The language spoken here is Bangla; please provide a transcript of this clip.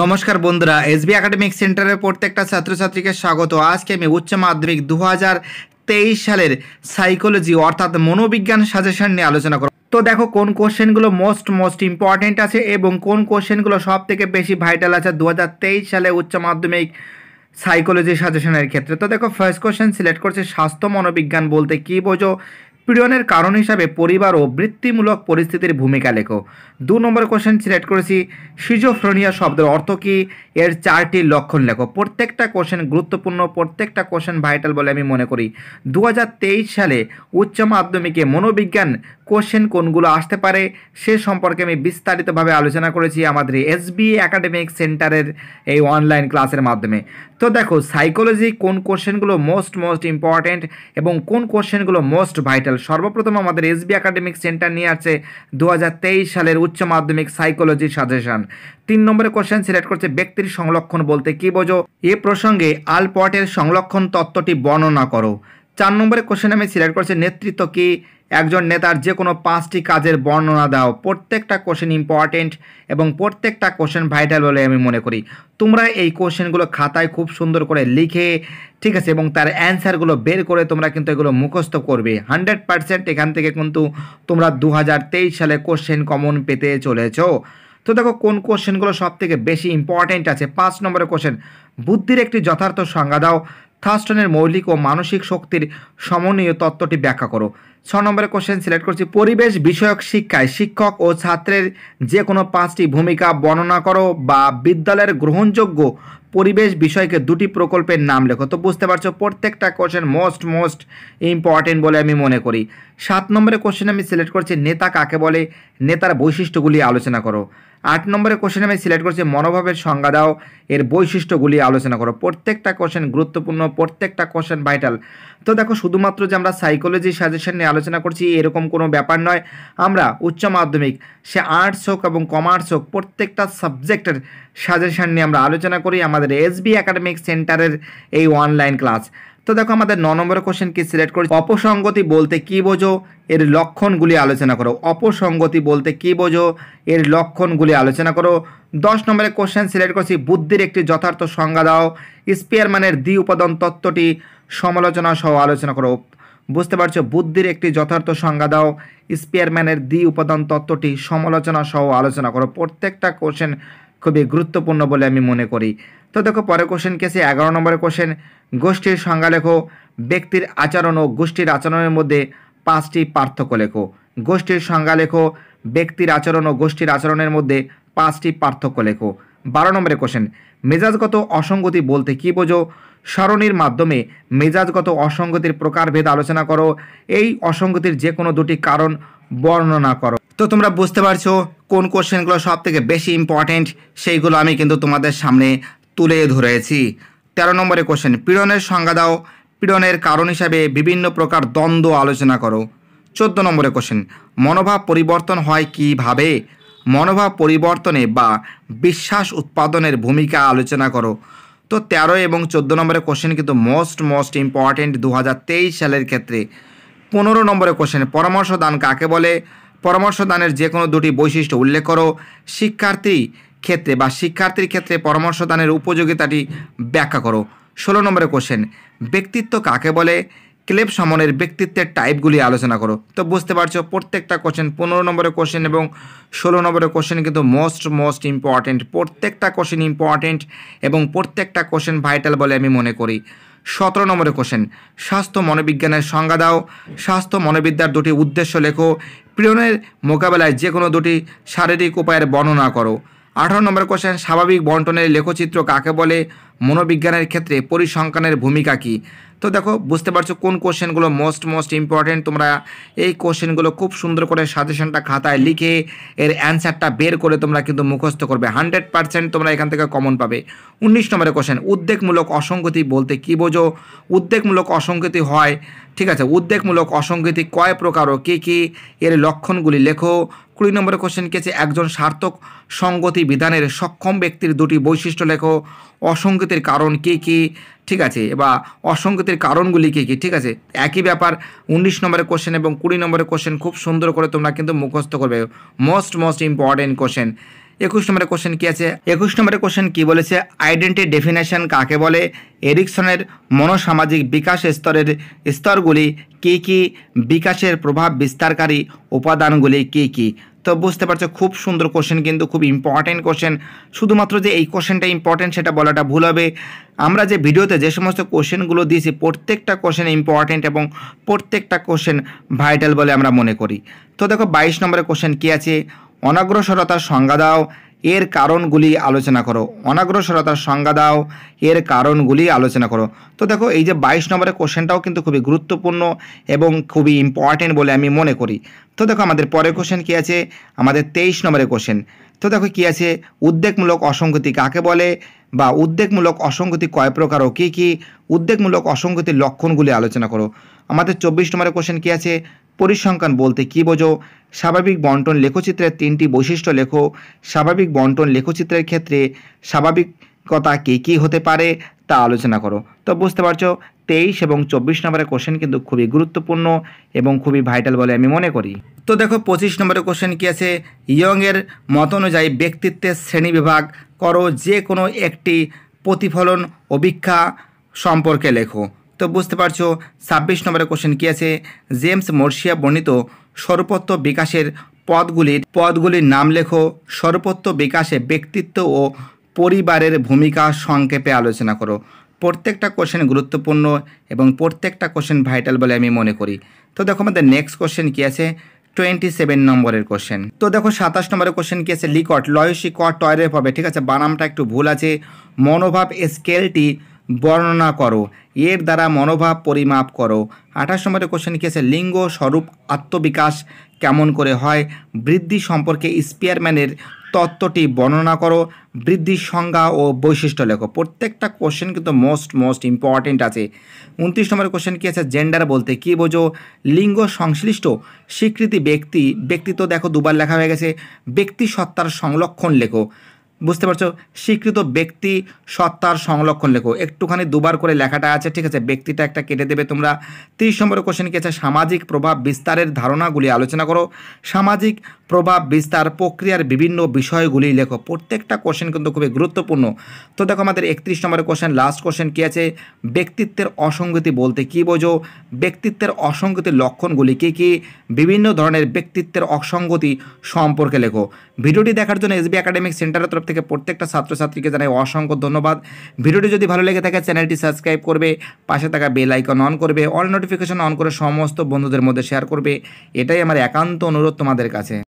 নমস্কার বন্ধুরা এসবি একাডেমিক সেন্টারের প্রত্যেকটা ছাত্রছাত্রীকে স্বাগত আজকে আমি উচ্চ মাধ্যমিক দু তেইশ সালের সাইকোলজি অর্থাৎ মনোবিজ্ঞান সাজেশন নিয়ে আলোচনা করো তো দেখো কোন কোশ্চেনগুলো মোস্ট মোস্ট ইম্পর্টেন্ট আছে এবং কোন কোশ্চেনগুলো সব থেকে বেশি ভাইটাল আছে দু সালে উচ্চ মাধ্যমিক সাইকোলজি সাজেশনের ক্ষেত্রে তো দেখো ফার্স্ট কোশ্চেন সিলেক্ট করছে স্বাস্থ্য মনোবিজ্ঞান বলতে কী বোঝো পীড়নের কারণ হিসাবে পরিবার ও বৃত্তিমূলক পরিস্থিতির ভূমিকা লেখো দু নম্বর কোশ্চেন সিলেক্ট করেছি সিজোফ্রোনিয়া শব্দের অর্থ কী এর চারটি লক্ষণ লেখো প্রত্যেকটা কোশ্চেন গুরুত্বপূর্ণ প্রত্যেকটা কোশ্চেন ভাইটাল বলে আমি মনে করি দু সালে উচ্চ মাধ্যমিকে মনোবিজ্ঞান কোশ্চেন কোনগুলো আসতে পারে সে সম্পর্কে আমি বিস্তারিতভাবে আলোচনা করেছি আমাদের এসবি একাডেমিক সেন্টারের এই অনলাইন ক্লাসের মাধ্যমে তো দেখো সাইকোলজি কোন কোশ্চেনগুলো মোস্ট মোস্ট ইম্পর্ট্যান্ট এবং কোন কোশ্চেনগুলো মোস্ট ভাইটাল সর্বপ্রথম আমাদের এসবি একাডেমিক সেন্টার নিয়ে আসছে দু সালের উচ্চ মাধ্যমিক সাইকোলজি সাজেশন তিন নম্বরে কোশ্চেন সিলেক্ট করছে ব্যক্তির সংরক্ষণ বলতে কি বোঝো এ প্রসঙ্গে আলপটের সংরক্ষণ তত্ত্বটি বর্ণনা করো চার নম্বরে কোশ্চেন আমি সিলেক্ট করছি নেতৃত্ব কি একজন নেতার যে কোনো পাঁচটি কাজের বর্ণনা দাও প্রত্যেকটা কোশ্চেন ইম্পর্টেন্ট এবং প্রত্যেকটা কোশ্চেন ভাইটাল বলে আমি মনে করি তোমরা এই কোশ্চেনগুলো খাতায় খুব সুন্দর করে লিখে ঠিক আছে এবং তার অ্যান্সারগুলো বের করে তোমরা কিন্তু এগুলো মুখস্থ করবে হান্ড্রেড পারসেন্ট এখান থেকে কিন্তু তোমরা দু সালে কোশ্চেন কমন পেতে চলেছ তো দেখো কোন কোশ্চেনগুলো সব থেকে বেশি ইম্পর্টেন্ট আছে পাঁচ নম্বরের কোশ্চেন বুদ্ধির একটি যথার্থ সংজ্ঞা দাও থার্স্টনের মৌলিক ও মানসিক শক্তির সমন্বয় তত্ত্বটি ব্যাখ্যা করো ছ নম্বরের কোশ্চেন সিলেক্ট করছি পরিবেশ বিষয়ক শিক্ষায় শিক্ষক ও ছাত্রের যে কোনো পাঁচটি ভূমিকা বর্ণনা করো বা বিদ্যালয়ের গ্রহণযোগ্য পরিবেশ বিষয়কে দুটি প্রকল্পের নাম লেখো তো বুঝতে পারছো প্রত্যেকটা কোশ্চেন মোস্ট মোস্ট ইম্পর্টেন্ট বলে আমি মনে করি সাত নম্বরের কোশ্চেন আমি সিলেক্ট করছি নেতা কাকে বলে নেতার বৈশিষ্ট্যগুলি আলোচনা করো আট নম্বরের কোশ্চেন আমি সিলেক্ট করছি মনোভাবের সংজ্ঞা দাও এর বৈশিষ্ট্যগুলি আলোচনা করো প্রত্যেকটা কোশ্চেন গুরুত্বপূর্ণ প্রত্যেকটা কোশ্চেন ভাইটাল তো দেখো শুধুমাত্র যে আমরা সাইকোলজি সাজেশন নিয়ে আলোচনা করছি এরকম কোনো ব্যাপার নয় আমরা উচ্চ মাধ্যমিক সে আর্টস হোক এবং কমার্স হোক প্রত্যেকটা সাবজেক্টের সাজেশন নিয়ে আমরা আলোচনা করি আমাদের এসবি একাডেমিক সেন্টারের এই অনলাইন ক্লাস তো দেখো আমাদের ন নম্বর কোশ্চেন কি সিলেক্ট করি অপসঙ্গতি বলতে কি বোঝো এর লক্ষণগুলি আলোচনা করো অপসঙ্গতি বলতে কি বোঝো এর লক্ষণগুলি আলোচনা করো দশ নম্বরের কোশ্চেন সিলেক্ট করছি বুদ্ধির একটি যথার্থ সংজ্ঞা দাও স্পিয়ারম্যানের দ্বি উপাদান তত্ত্বটি সমালোচনা সহ আলোচনা করো বুঝতে পারছো বুদ্ধির একটি যথার্থ সংজ্ঞা দাও স্পিয়ারম্যানের দ্বি উপাদান তত্ত্বটি সমালোচনা সহ আলোচনা করো প্রত্যেকটা কোশ্চেন খুবই গুরুত্বপূর্ণ বলে আমি মনে করি তো দেখো পরে কোশ্চেন কেসে এগারো নম্বরের কোশ্চেন গোষ্ঠীর সংজ্ঞা লেখো ব্যক্তির আচরণ ও গোষ্ঠীর আচরণের মধ্যে পাঁচটি পার্থক্য লেখো গোষ্ঠীর সংজ্ঞা লেখো ব্যক্তির আচরণ ও গোষ্ঠীর আচরণের মধ্যে পাঁচটি পার্থক্য লেখো বারো নম্বরের কোশ্চেন মেজাজগত অসঙ্গতি বলতে কী বোঝো সরণির মাধ্যমে মেজাজগত অসঙ্গতির প্রকারভেদ আলোচনা করো এই অসঙ্গতির যে কোনো দুটি কারণ বর্ণনা করো তো তোমরা বুঝতে পারছো কোন কোশ্চেনগুলো সব থেকে বেশি ইম্পর্ট্যান্ট সেইগুলো আমি কিন্তু তোমাদের সামনে তুলে ধরেছি তেরো নম্বরে কোশ্চেন পীড়নের সংজ্ঞা দাও পীড়নের কারণ হিসাবে বিভিন্ন প্রকার দ্বন্দ্ব আলোচনা করো চোদ্দ নম্বরে কোশ্চেন মনোভাব পরিবর্তন হয় কিভাবে মনোভাব পরিবর্তনে বা বিশ্বাস উৎপাদনের ভূমিকা আলোচনা করো তো তেরো এবং চোদ্দ নম্বরের কোশ্চেন কিন্তু মোস্ট মোস্ট ইম্পর্ট্যান্ট দু সালের ক্ষেত্রে পনেরো নম্বরের কোশ্চেন পরামর্শ দান কাকে বলে পরামর্শদানের যে কোনো দুটি বৈশিষ্ট্য উল্লেখ করো শিক্ষার্থী ক্ষেত্রে বা শিক্ষার্থীর ক্ষেত্রে পরামর্শদানের উপযোগিতাটি ব্যাখ্যা করো ষোলো নম্বরের কোশ্চেন ব্যক্তিত্ব কাকে বলে ক্লেব সমনের ব্যক্তিত্বের টাইপগুলি আলোচনা করো তো বুঝতে পারছো প্রত্যেকটা কোশ্চেন পনেরো নম্বরের কোশ্চেন এবং ষোলো নম্বরের কোশ্চেন কিন্তু মোস্ট মোস্ট ইম্পর্টেন্ট প্রত্যেকটা কোশ্চেন ইম্পর্টেন্ট এবং প্রত্যেকটা কোশ্চেন ভাইটাল বলে আমি মনে করি সতেরো নম্বরের কোশ্চেন স্বাস্থ্য মনোবিজ্ঞানের সংজ্ঞা দাও স্বাস্থ্য মনোবিদ্যার দুটি উদ্দেশ্য লেখো পীড়নের মোকাবেলায় যে কোনো দুটি শারীরিক উপায়ের বর্ণনা করো আঠারো নম্বর কোশ্চেন স্বাভাবিক বন্টনের লেখচিত্র কাকে বলে মনোবিজ্ঞানের ক্ষেত্রে পরিসংখ্যানের ভূমিকা কী তো দেখো বুঝতে পারছো কোন কোশ্চেনগুলো মোস্ট মোস্ট ইম্পর্টেন্ট তোমরা এই কোশ্চেনগুলো খুব সুন্দর করে সাজেশনটা খাতায় লিখে এর অ্যান্সারটা বের করে তোমরা কিন্তু মুখস্থ করবে হান্ড্রেড পার্সেন্ট তোমরা এখান থেকে কমন পাবে উনিশ নম্বরের কোশ্চেন উদ্বেগমূলক অসঙ্গতি বলতে কী বোঝো উদ্বেগমূলক অসঙ্গতি হয় ঠিক আছে উদ্বেগমূলক অসঙ্গতি কয় প্রকার ও কী কী এর লক্ষণগুলি লেখো কুড়ি নম্বরের কোশ্চেন কেছে একজন সার্থক সঙ্গতি বিধানের সক্ষম ব্যক্তির দুটি বৈশিষ্ট্য লেখো অসঙ্গতির কারণ কী কী ঠিক আছে বা অসংগতির কারণগুলি কী কী ঠিক আছে একই ব্যাপার উনিশ নম্বরের কোশ্চেন এবং কুড়ি নম্বরের কোশ্চেন খুব সুন্দর করে তোমরা কিন্তু মুখস্থ করবে মোস্ট মোস্ট ইম্পর্টেন্ট কোশ্চেন একুশ নম্বরের কোশ্চেন কী আছে একুশ নম্বরের কোশ্চেন কী বলেছে আইডেন্টি ডেফিনেশন কাকে বলে এরিকসনের মনোসামাজিক বিকাশ স্তরের স্তরগুলি কী কী বিকাশের প্রভাব বিস্তারকারী উপাদানগুলি কী কী তো বুঝতে পারছো খুব সুন্দর কোশ্চেন কিন্তু খুব ইম্পর্টেন্ট কোশ্চেন শুধুমাত্র যে এই কোশ্চেনটা ইম্পর্টেন্ট সেটা বলাটা ভুল হবে আমরা যে ভিডিওতে যে সমস্ত কোশ্চেনগুলো দিয়েছি প্রত্যেকটা কোশ্চেন ইম্পর্টেন্ট এবং প্রত্যেকটা কোশ্চেন ভাইটাল বলে আমরা মনে করি তো দেখো বাইশ নম্বরের কোশ্চেন কী আছে অনগ্রসরতার সংজ্ঞা দাও এর কারণগুলি আলোচনা করো অনাগ্রসরতার সংজ্ঞা দাও এর কারণগুলি আলোচনা করো তো দেখো এই যে বাইশ নম্বরের কোশ্চেনটাও কিন্তু খুবই গুরুত্বপূর্ণ এবং খুবই ইম্পর্টেন্ট বলে আমি মনে করি তো দেখো আমাদের পরের কোশ্চেন কী আছে আমাদের তেইশ নম্বরের কোশ্চেন তো দেখো কি আছে উদ্বেগমূলক অসঙ্গতি কাকে বলে বা উদ্বেগমূলক অসঙ্গতি কয় প্রকার ও কী কী উদ্বেগমূলক অসঙ্গতির লক্ষণগুলি আলোচনা করো আমাদের চব্বিশ নম্বরের কোশ্চেন কী আছে পরিসংখ্যান বলতে কী বোঝো স্বাভাবিক বন্টন লেখচিত্রের তিনটি বৈশিষ্ট্য লেখো স্বাভাবিক বন্টন লেখচিত্রের ক্ষেত্রে স্বাভাবিক কথা কী কী হতে পারে তা আলোচনা করো তো বুঝতে পারছো তেইশ এবং চব্বিশ নম্বরের কোশ্চেন কিন্তু খুবই গুরুত্বপূর্ণ এবং খুবই ভাইটাল বলে আমি মনে করি তো দেখো পঁচিশ নম্বরের কোশ্চেন কী আছে ইয়ংয়ের মত অনুযায়ী ব্যক্তিত্বের শ্রেণী বিভাগ করো যে কোনো একটি প্রতিফলন অভিক্ষা সম্পর্কে লেখো তো বুঝতে পারছো ছাব্বিশ নম্বরের কোশ্চেন কী আছে জেমস মর্শিয়া বর্ণিত সর্বত্ব বিকাশের পদগুলির পদগুলির নাম লেখো সর্বত্ব বিকাশে ব্যক্তিত্ব ও পরিবারের ভূমিকা সংক্ষেপে আলোচনা করো প্রত্যেকটা কোশ্চেন গুরুত্বপূর্ণ এবং প্রত্যেকটা কোশ্চেন ভাইটাল বলে আমি মনে করি তো দেখো আমাদের নেক্সট কোশ্চেন কী আছে টোয়েন্টি সেভেন নম্বরের কোশ্চেন তো দেখো সাতাশ নম্বরের কোশ্চেন কী আছে লিকট লয়সি কট টয়রের পাবে ঠিক আছে বানামটা একটু ভুল আছে মনোভাব স্কেলটি বর্ণনা করো এর দ্বারা মনোভাব পরিমাপ করো আঠাশ নম্বরের কোশ্চেন কী আছে লিঙ্গ স্বরূপ আত্মবিকাশ কেমন করে হয় বৃদ্ধি সম্পর্কে স্পিয়ারম্যানের তত্ত্বটি বর্ণনা করো বৃদ্ধির সংজ্ঞা ও বৈশিষ্ট্য লেখো প্রত্যেকটা কোশ্চেন কিন্তু মোস্ট মোস্ট ইম্পর্টেন্ট আছে উনত্রিশ নম্বর কোশ্চেন কী আছে জেন্ডার বলতে কী বোঝো লিঙ্গ সংশ্লিষ্ট স্বীকৃতি ব্যক্তি ব্যক্তিত্ব দেখো দুবার লেখা হয়ে গেছে ব্যক্তি সত্তার সংলক্ষণ লেখো বুঝতে পারছো স্বীকৃত ব্যক্তি সত্তার সংলক্ষণ লেখো একটুখানি দুবার করে লেখাটা আছে ঠিক আছে ব্যক্তিটা একটা কেটে দেবে তোমরা তিরিশ নম্বর কোশ্চেন কি আছে সামাজিক প্রভাব বিস্তারের ধারণাগুলি আলোচনা করো সামাজিক প্রভাব বিস্তার প্রক্রিয়ার বিভিন্ন বিষয়গুলি লেখো প্রত্যেকটা কোশ্চেন কিন্তু খুবই গুরুত্বপূর্ণ তো দেখো আমাদের একত্রিশ নম্বরের কোশ্চেন লাস্ট কোশ্চেন কী আছে ব্যক্তিত্বের অসঙ্গতি বলতে কি বোঝো ব্যক্তিত্বের অসঙ্গতির লক্ষণগুলি কী কী বিভিন্ন ধরনের ব্যক্তিত্বের অসঙ্গতি সম্পর্কে লেখো ভিডিওটি দেখার জন্য এসবি একাডেমিক সেন্টারের থেকে প্রত্যেকটা ছাত্রছাত্রীকে জানাই অসংখ্য ধন্যবাদ ভিডিওটি যদি ভালো লেগে থাকে চ্যানেলটি সাবস্ক্রাইব করবে পাশে থাকা বেল আইকন অন করবে অল নোটিফিকেশন অন করে সমস্ত বন্ধুদের মধ্যে শেয়ার করবে এটাই আমার একান্ত অনুরোধ তোমাদের কাছে